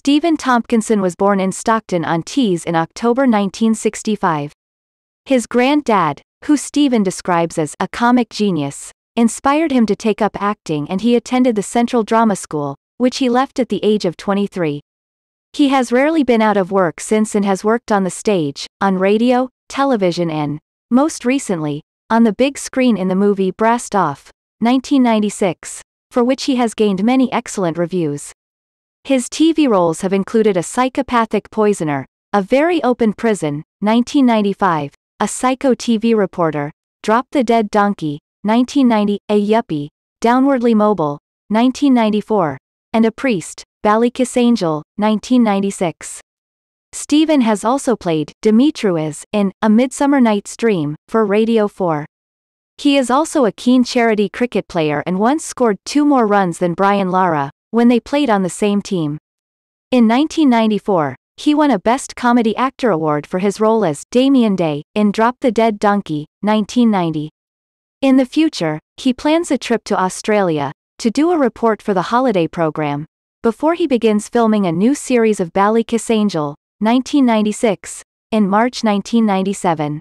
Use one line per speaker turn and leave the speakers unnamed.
Stephen Tompkinson was born in Stockton on Tees in October 1965. His granddad, who Stephen describes as a comic genius, inspired him to take up acting and he attended the Central Drama School, which he left at the age of 23. He has rarely been out of work since and has worked on the stage, on radio, television and, most recently, on the big screen in the movie Brassed Off, 1996, for which he has gained many excellent reviews. His TV roles have included A Psychopathic Poisoner, A Very Open Prison, 1995, A Psycho TV Reporter, Drop the Dead Donkey, 1990, A Yuppie, Downwardly Mobile, 1994, and A Priest, Ballykiss Angel, 1996. Stephen has also played Demetrius in A Midsummer Night's Dream for Radio 4. He is also a keen charity cricket player and once scored two more runs than Brian Lara, when they played on the same team. In 1994, he won a Best Comedy Actor award for his role as Damien Day in Drop the Dead Donkey, 1990. In the future, he plans a trip to Australia to do a report for the holiday program before he begins filming a new series of Bally Kiss Angel, 1996, in March 1997.